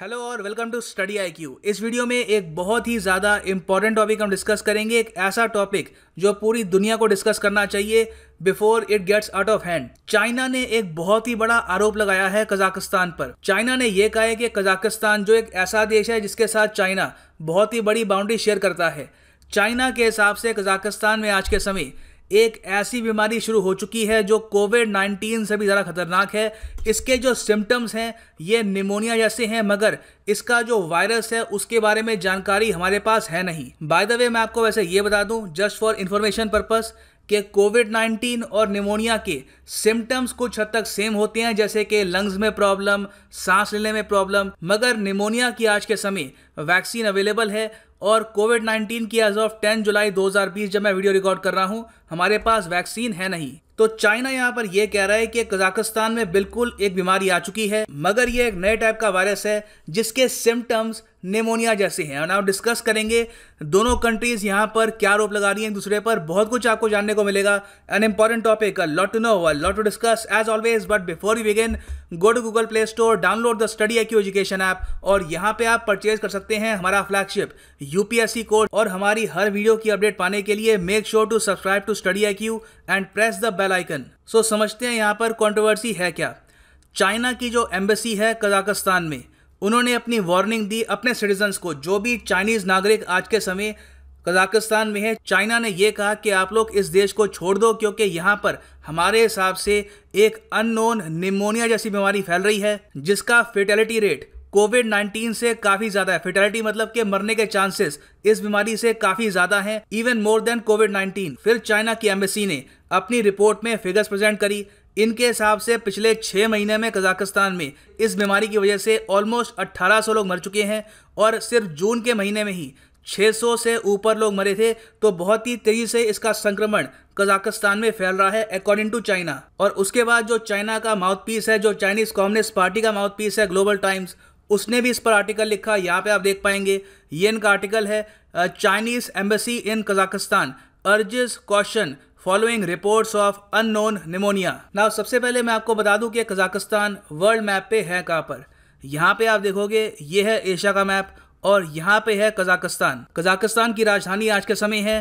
hello और welcome to study I Q इस वीडियो में एक बहुत ही ज़्यादा इंपॉर्टेंट टॉपिक हम डिस्कस करेंगे एक ऐसा टॉपिक जो पूरी दुनिया को डिस्कस करना चाहिए before it gets out of hand China ने एक बहुत ही बड़ा आरोप लगाया है कजाकिस्तान पर चाइना ने यह कहा है कि कजाकिस्तान जो एक ऐसा देश है जिसके साथ चाइना बहुत ही बड़ी बाउंड्री शेयर करता है चाइना के हिसाब से कजाकिस्तान में आज के समय एक ऐसी बीमारी शुरू हो चुकी है जो कोविड 19 से भी ज़्यादा खतरनाक है इसके जो सिम्टम्स हैं ये निमोनिया जैसे हैं मगर इसका जो वायरस है उसके बारे में जानकारी हमारे पास है नहीं बाय द वे मैं आपको वैसे ये बता दूं जस्ट फॉर इन्फॉर्मेशन पर्पज़ कि कोविड 19 और निमोनिया के सिम्टम्स कुछ हद तक सेम होते हैं जैसे कि लंग्स में प्रॉब्लम सांस लेने में प्रॉब्लम मगर निमोनिया की आज के समय वैक्सीन अवेलेबल है और कोविड 19 की एज ऑफ 10 जुलाई 2020 जब मैं वीडियो रिकॉर्ड कर रहा हूं हमारे पास वैक्सीन है नहीं तो चाइना यहाँ पर यह कह रहा है कि कजाकिस्तान में बिल्कुल एक बीमारी आ चुकी है मगर यह एक नए टाइप का वायरस है जिसके सिम्टम्स निमोनिया जैसे हैं और आप डिस्कस करेंगे दोनों कंट्रीज यहाँ पर क्या आरोप लगा रही हैं एक दूसरे पर बहुत कुछ आपको जानने को मिलेगा an important topic lot to know lot to discuss as always but before you begin go to Google Play Store download the study IQ education app और यहाँ पे आप परचेज कर सकते हैं हमारा फ्लैगशिप यूपीएससी कोर्स और हमारी हर वीडियो की अपडेट पाने के लिए make sure to subscribe to study IQ and press the bell icon so समझते हैं यहाँ पर कॉन्ट्रोवर्सी है क्या चाइना की जो एम्बेसी है कजाकिस्तान में उन्होंने अपनी वार्निंग दी अपने सिटीजन्स को जो भी चाइनीज़ नागरिक आज के समय कजाकिस्तान में है चाइना ने यह कहा कि आप लोग इस देश को छोड़ दो क्योंकि यहाँ पर हमारे हिसाब से एक अननोन निमोनिया जैसी बीमारी फैल रही है जिसका फेटेलिटी रेट कोविड 19 से काफी ज्यादा है फेटेलिटी मतलब के मरने के चांसेस इस बीमारी से काफी ज्यादा है इवन मोर देन कोविड 19 फिर चाइना की एम्बेसी ने अपनी रिपोर्ट में फिगर्स प्रेजेंट करी इनके हिसाब से पिछले छः महीने में कजाकिस्तान में इस बीमारी की वजह से ऑलमोस्ट 1800 लोग मर चुके हैं और सिर्फ जून के महीने में ही 600 से ऊपर लोग मरे थे तो बहुत ही तेजी से इसका संक्रमण कजाकिस्तान में फैल रहा है अकॉर्डिंग टू चाइना और उसके बाद जो चाइना का माउथ पीस है जो चाइनीज कम्युनिस्ट पार्टी का माउथ पीस है ग्लोबल टाइम्स उसने भी इस पर आर्टिकल लिखा यहाँ पे आप देख पाएंगे ये इनका आर्टिकल है Chinese embassy in Kazakhstan urges caution following reports of unknown pneumonia ना सबसे पहले मैं आपको बता दूं कि कजाकिस्तान वर्ल्ड मैप पे है कहाँ पर यहाँ पे आप देखोगे ये है एशिया का मैप और यहाँ पे है कजाकिस्तान कजाकिस्तान की राजधानी आज के समय है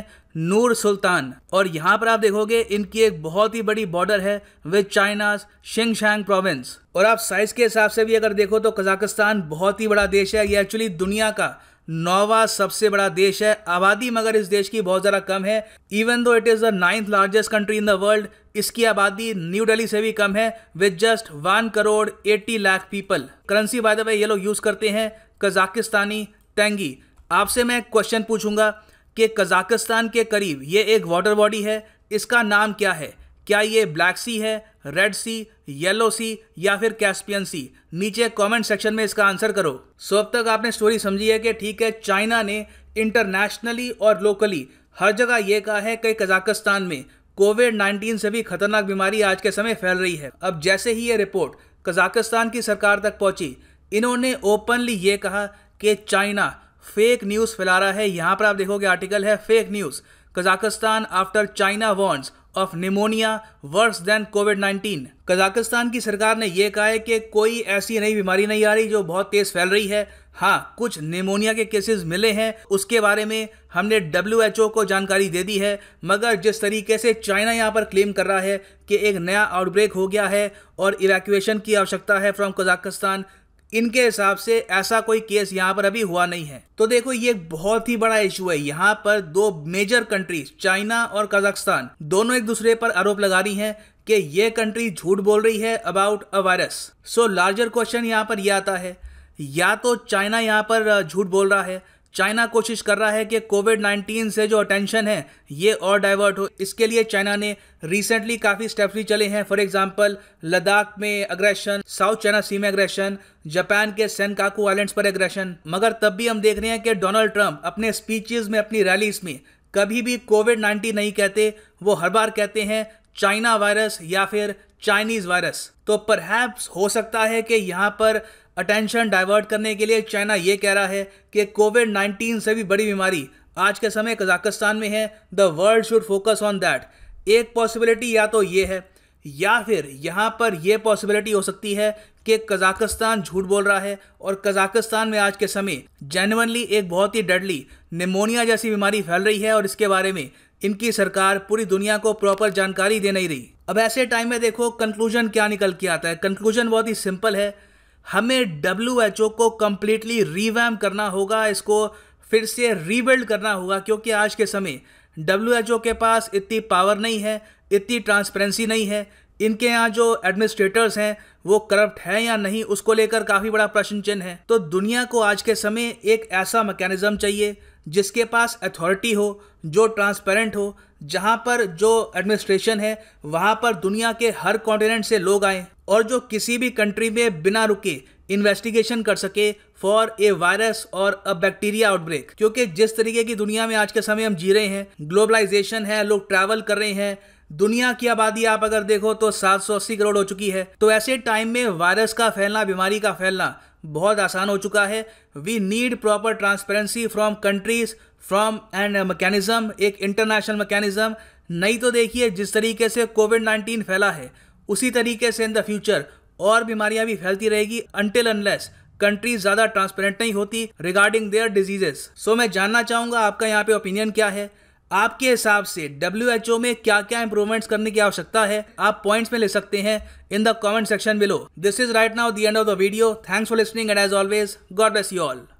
नूर सुल्तान और यहाँ पर आप देखोगे इनकी एक बहुत ही बड़ी बॉर्डर है विद चाइनाज शिंगशांग प्रोविंस और आप साइज के हिसाब से भी अगर देखो तो कजाकिस्तान बहुत ही बड़ा देश है ये एक्चुअली दुनिया का नौवा सबसे बड़ा देश है आबादी मगर इस देश की बहुत ज़्यादा कम है even though it is the ninth largest country in the world इसकी आबादी न्यू दिल्ली से भी कम है with just one crore eighty lakh people currency by the way ये लोग यूज़ करते हैं कजाकिस्तानी तेंगी आपसे मैं क्वेश्चन पूछूंगा कि कजाकिस्तान के करीब ये एक वाटर बॉडी है इसका नाम क्या है क्या ये ब्लैक सी है रेड सी येलो सी या फिर कैस्पियन सी नीचे कमेंट सेक्शन में इसका आंसर करो सो अब तक आपने स्टोरी समझी है कि ठीक है चाइना ने इंटरनेशनली और लोकली हर जगह ये कहा है कि कजाकिस्तान में कोविड 19 से भी खतरनाक बीमारी आज के समय फैल रही है अब जैसे ही ये रिपोर्ट कजाकिस्तान की सरकार तक पहुंची इन्होंने ओपनली ये कहा कि चाइना फेक न्यूज़ फैला रहा है यहाँ पर आप देखोगे आर्टिकल है fake news Kazakhstan after China वॉन्ट्स of pneumonia worse than covid 19 Kazakhstan की सरकार ने यह कहा है कि कोई ऐसी नई बीमारी नहीं आ रही जो बहुत तेज फैल रही है हाँ कुछ निमोनिया के केसेस मिले हैं उसके बारे में हमने डब्ल्यू को जानकारी दे दी है मगर जिस तरीके से चाइना यहाँ पर क्लेम कर रहा है कि एक नया आउटब्रेक हो गया है और इवैक्यूएशन की आवश्यकता है फ्रॉम कजाकिस्तान इनके हिसाब से ऐसा कोई केस यहाँ पर अभी हुआ नहीं है तो देखो ये बहुत ही बड़ा इशू है यहाँ पर दो मेजर कंट्रीज चाइना और कजाकिस्तान दोनों एक दूसरे पर आरोप लगा रही हैं कि ये कंट्री झूठ बोल रही है about a virus so larger question यहाँ पर यह आता है या तो चाइना यहाँ पर झूठ बोल रहा है चाइना कोशिश कर रहा है कि कोविड 19 से जो अटेंशन है ये और डाइवर्ट हो इसके लिए चाइना ने रिसेंटली काफ़ी स्टेप्स भी चले हैं फॉर एग्जांपल लद्दाख में अग्रेशन साउथ चाइना सी में अग्रेशन जापान के सेनकाकू आइलैंड्स पर अग्रेशन मगर तब भी हम देख रहे हैं कि डोनाल्ड ट्रंप अपने स्पीचेज में अपनी रैलीस में कभी भी कोविड नाइन्टीन नहीं कहते वो हर बार कहते हैं चाइना वायरस या फिर चाइनीज़ वायरस तो पर हो सकता है कि यहाँ पर अटेंशन डाइवर्ट करने के लिए चाइना ये कह रहा है कि कोविड 19 से भी बड़ी बीमारी आज के समय कजाकिस्तान में है the world should focus on that एक पॉसिबिलिटी या तो ये है या फिर यहाँ पर यह पॉसिबिलिटी हो सकती है कि कजाकिस्तान झूठ बोल रहा है और कजाकिस्तान में आज के समय जेनवनली एक बहुत ही डेडली निमोनिया जैसी बीमारी फैल रही है और इसके बारे में इनकी सरकार पूरी दुनिया को प्रॉपर जानकारी दे नहीं रही अब ऐसे टाइम में देखो कंक्लूजन क्या निकल के आता है कंक्लूजन बहुत ही सिंपल है हमें डब्ल्यू एच ओ को कम्प्लीटली रिवैम करना होगा इसको फिर से रीबिल्ड करना होगा क्योंकि आज के समय डब्ल्यू एच ओ के पास इतनी पावर नहीं है इतनी ट्रांसपेरेंसी नहीं है इनके यहाँ जो एडमिनिस्ट्रेटर्स हैं वो करप्ट है या नहीं उसको लेकर काफ़ी बड़ा प्रश्न चिन्ह है तो दुनिया को आज के समय एक ऐसा मैकेनिज़्म चाहिए जिसके पास अथॉरिटी हो जो ट्रांसपेरेंट हो जहाँ पर जो एडमिनिस्ट्रेशन है वहाँ पर दुनिया के हर कॉन्टिनेंट से लोग आए और जो किसी भी कंट्री में बिना रुके इन्वेस्टिगेशन कर सके फॉर ए वायरस और अ बैक्टीरिया आउटब्रेक क्योंकि जिस तरीके की दुनिया में आज के समय हम जी रहे हैं ग्लोबलाइजेशन है लोग ट्रैवल कर रहे हैं दुनिया की आबादी आप अगर देखो तो 780 करोड़ हो चुकी है तो ऐसे टाइम में वायरस का फैलना बीमारी का फैलना बहुत आसान हो चुका है we need proper transparency from countries from and mechanism एक इंटरनेशनल मैकेनिज्म नहीं तो देखिए जिस तरीके से कोविड नाइन्टीन फैला है उसी तरीके से इन द फ्यूचर और बीमारियां भी फैलती रहेगी अनटिल अनलेस कंट्रीज ज़्यादा ट्रांसपेरेंट नहीं होती रिगार्डिंग देयर डिजीजेस सो मैं जानना चाहूँगा आपका यहाँ पे ओपिनियन क्या है आपके हिसाब से डब्ल्यू में क्या क्या इंप्रूवमेंट्स करने की आवश्यकता है आप पॉइंट्स में ले सकते हैं in the comment section below this is right now the end of the video thanks for listening and as always God bless you all